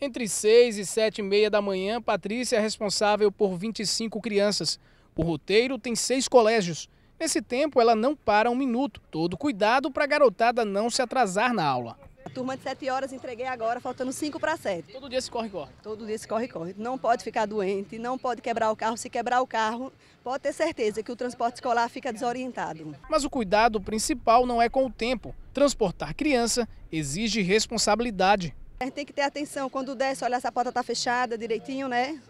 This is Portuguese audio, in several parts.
Entre 6 e 7 e meia da manhã, Patrícia é responsável por 25 crianças. O roteiro tem seis colégios. Nesse tempo, ela não para um minuto. Todo cuidado para a garotada não se atrasar na aula. Turma de 7 horas entreguei agora, faltando 5 para 7. Todo dia se corre, corre. Todo dia se corre, corre. Não pode ficar doente, não pode quebrar o carro. Se quebrar o carro, pode ter certeza que o transporte escolar fica desorientado. Mas o cuidado principal não é com o tempo. Transportar criança exige responsabilidade. A gente tem que ter atenção quando desce, olha se a porta está fechada direitinho, né?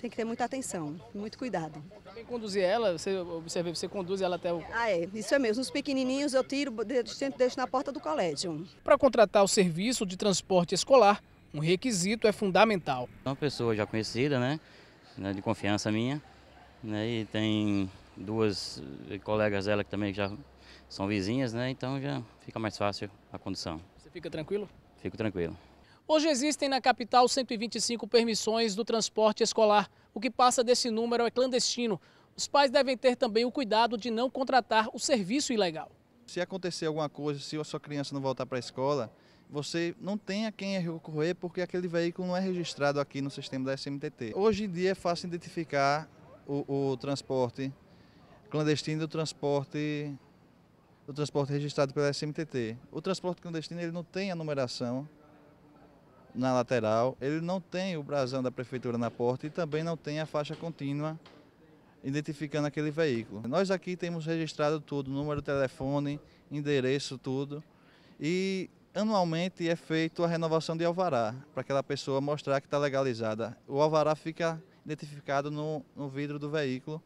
tem que ter muita atenção, muito cuidado. Também conduzir ela, você observa, você conduz ela até o. Ah, é, isso é mesmo. Os pequenininhos eu tiro, deixo, deixo na porta do colégio. Para contratar o serviço de transporte escolar, um requisito é fundamental. É uma pessoa já conhecida, né, né de confiança minha, né, e tem duas eh, colegas dela que também já são vizinhas, né, então já fica mais fácil a condução. Você fica tranquilo? Fico tranquilo. Hoje existem na capital 125 permissões do transporte escolar. O que passa desse número é clandestino. Os pais devem ter também o cuidado de não contratar o serviço ilegal. Se acontecer alguma coisa, se a sua criança não voltar para a escola, você não tem a quem recorrer porque aquele veículo não é registrado aqui no sistema da SMTT. Hoje em dia é fácil identificar o, o transporte clandestino do transporte, do transporte registrado pela SMTT. O transporte clandestino ele não tem a numeração na lateral, ele não tem o brasão da prefeitura na porta e também não tem a faixa contínua identificando aquele veículo. Nós aqui temos registrado tudo, número de telefone, endereço, tudo. E anualmente é feita a renovação de alvará, para aquela pessoa mostrar que está legalizada. O alvará fica identificado no, no vidro do veículo